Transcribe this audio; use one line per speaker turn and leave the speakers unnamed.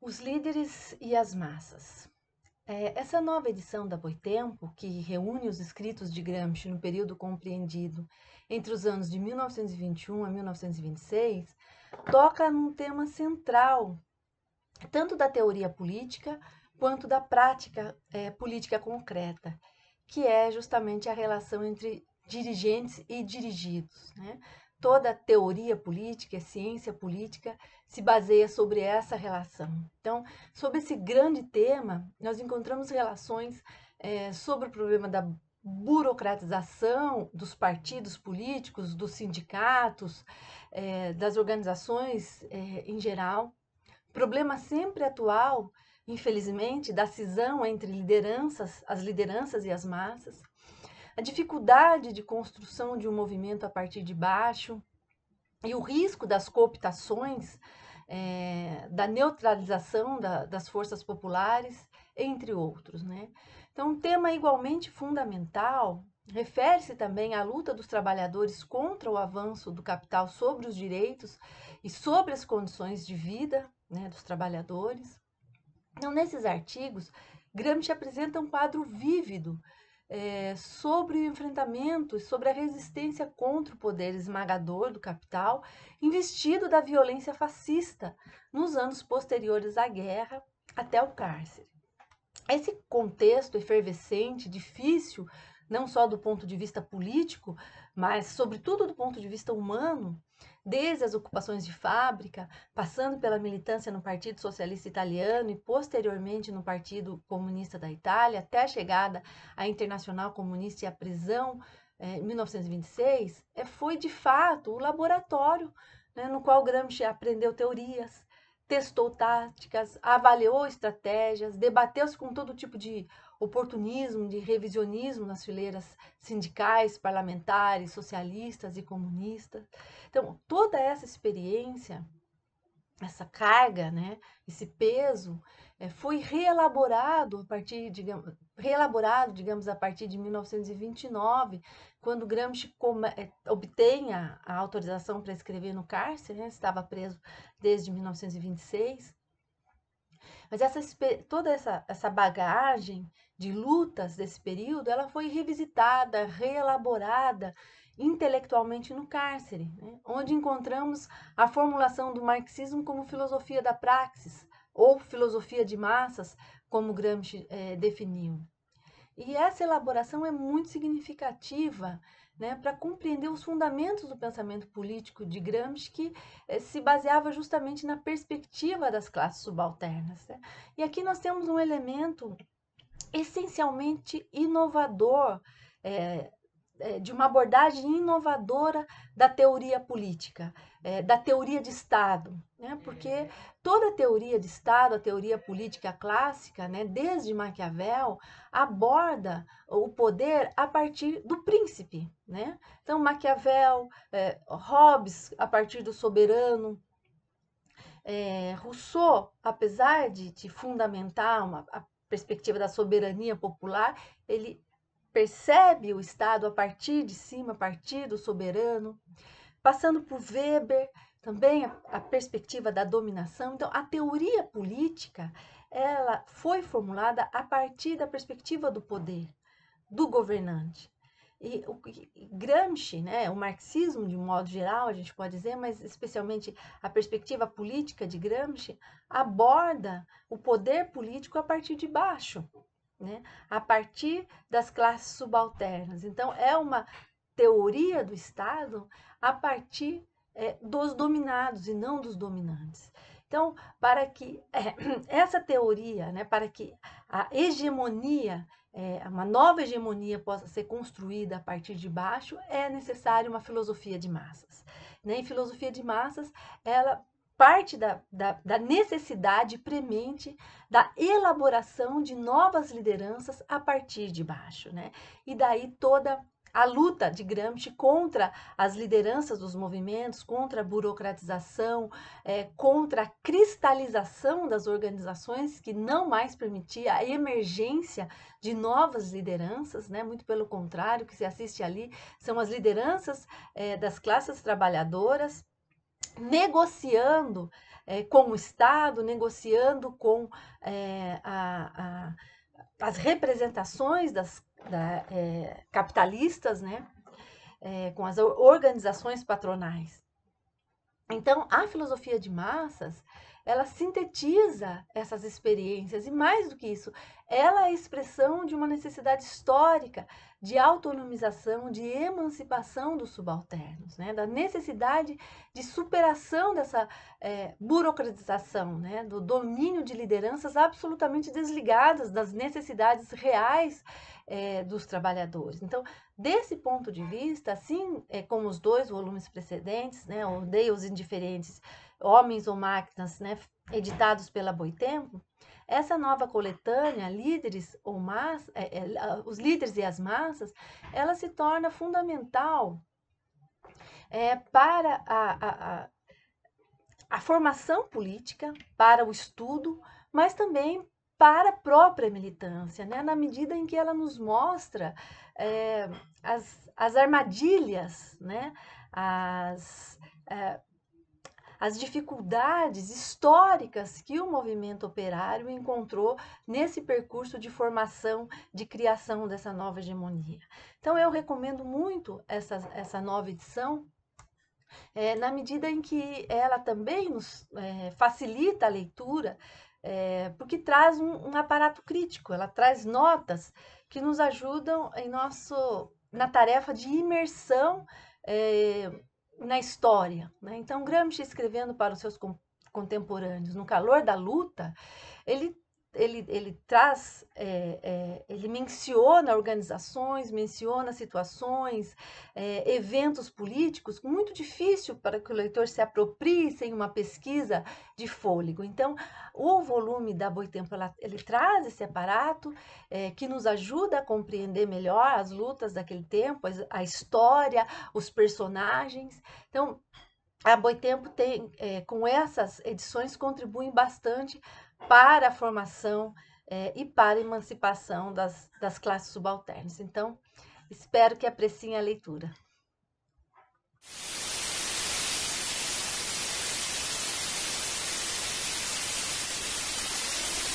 Os líderes e as massas. É, essa nova edição da Boitempo, que reúne os escritos de Gramsci no período compreendido entre os anos de 1921 a 1926, toca num tema central tanto da teoria política quanto da prática é, política concreta, que é justamente a relação entre dirigentes e dirigidos. Né? Toda teoria política, ciência política, se baseia sobre essa relação. Então, sobre esse grande tema, nós encontramos relações é, sobre o problema da burocratização dos partidos políticos, dos sindicatos, é, das organizações é, em geral. Problema sempre atual infelizmente, da cisão entre lideranças, as lideranças e as massas, a dificuldade de construção de um movimento a partir de baixo e o risco das cooptações, é, da neutralização da, das forças populares, entre outros. Né? Então, um tema igualmente fundamental refere-se também à luta dos trabalhadores contra o avanço do capital sobre os direitos e sobre as condições de vida né, dos trabalhadores. Então, nesses artigos, Gramsci apresenta um quadro vívido é, sobre o enfrentamento, sobre a resistência contra o poder esmagador do capital, investido da violência fascista nos anos posteriores à guerra até o cárcere. Esse contexto efervescente, difícil, não só do ponto de vista político, mas sobretudo do ponto de vista humano, desde as ocupações de fábrica, passando pela militância no Partido Socialista Italiano e posteriormente no Partido Comunista da Itália, até a chegada à Internacional Comunista e à prisão é, em eh, 1926, é foi de fato o laboratório né, no qual Gramsci aprendeu teorias, testou táticas, avaliou estratégias, debateu-se com todo tipo de oportunismo, de revisionismo nas fileiras sindicais, parlamentares, socialistas e comunistas. Então, toda essa experiência, essa carga, né, esse peso, é, foi reelaborado a partir, digamos, reelaborado, digamos, a partir de 1929, quando Gramsci come, é, obtém a, a autorização para escrever no cárcere, né, estava preso desde 1926. Mas essa, toda essa, essa bagagem de lutas desse período, ela foi revisitada, reelaborada intelectualmente no cárcere, né? onde encontramos a formulação do marxismo como filosofia da praxis ou filosofia de massas, como Gramsci eh, definiu. E essa elaboração é muito significativa né, para compreender os fundamentos do pensamento político de Gramsci, que eh, se baseava justamente na perspectiva das classes subalternas. Né? E aqui nós temos um elemento essencialmente inovador, é, de uma abordagem inovadora da teoria política, eh, da teoria de Estado, né? porque uhum. toda a teoria de Estado, a teoria política clássica, né, desde Maquiavel, aborda o poder a partir do príncipe. Né? Então, Maquiavel, é, Hobbes, a partir do soberano, é, Rousseau, apesar de, de fundamentar uma, a perspectiva da soberania popular, ele percebe o Estado a partir de cima, a partir do soberano, passando por Weber, também a, a perspectiva da dominação. Então, a teoria política, ela foi formulada a partir da perspectiva do poder, do governante. E o Gramsci, né, o marxismo de um modo geral, a gente pode dizer, mas especialmente a perspectiva política de Gramsci, aborda o poder político a partir de baixo, né, a partir das classes subalternas. Então, é uma teoria do Estado a partir é, dos dominados e não dos dominantes. Então, para que é, essa teoria, né, para que a hegemonia é, uma nova hegemonia possa ser construída a partir de baixo, é necessária uma filosofia de massas. Né? E filosofia de massas, ela parte da, da, da, necessidade premente da elaboração de novas lideranças a partir de baixo, né? E daí toda a luta de Gramsci contra as lideranças dos movimentos, contra a burocratização, é, contra a cristalização das organizações que não mais permitia a emergência de novas lideranças, né? muito pelo contrário, o que se assiste ali são as lideranças é, das classes trabalhadoras negociando é, com o Estado, negociando com a, a, as representações das da, é, capitalistas, né? É, com as organizações patronais. Então, a filosofia de massas, ela sintetiza essas experiências e mais do que isso, ela é a expressão de uma necessidade histórica de autonomização, de emancipação dos subalternos, né? da necessidade de superação dessa é, burocratização, né? do domínio de lideranças absolutamente desligadas das necessidades reais é, dos trabalhadores. Então, desse ponto de vista, assim é, como os dois volumes precedentes, né, Odeio os Indiferentes, Homens ou Máquinas, né, editados pela Boitempo, essa nova coletânea, líderes ou é, é, os líderes e as massas, ela se torna fundamental é, para a, a, a, a formação política, para o estudo, mas também para a própria militância, né? na medida em que ela nos mostra é, as, as armadilhas, né? as, é, as dificuldades históricas que o movimento operário encontrou nesse percurso de formação, de criação dessa nova hegemonia. Então, eu recomendo muito essa, essa nova edição. É, na medida em que ela também nos facilita a leitura é, porque traz um, um, aparato crítico, ela traz notas que nos ajudam em nosso, na tarefa de imersão é, na história. Né? Então, Gramsci escrevendo para os seus contemporâneos no calor da luta, ele ele, ele traz, é, é, ele menciona organizações, menciona situações, é, eventos políticos, muito difícil para que o leitor se aproprie sem uma pesquisa de fôlego. Então, o volume da Boitempo, ela, ele traz esse aparato é, que nos ajuda a compreender melhor as lutas daquele tempo, a história, os personagens. Então, a Boitempo tem, é, com essas edições, contribuem bastante para a formação é, e para a emancipação das, das classes subalternas. Então, espero que apreciem a leitura.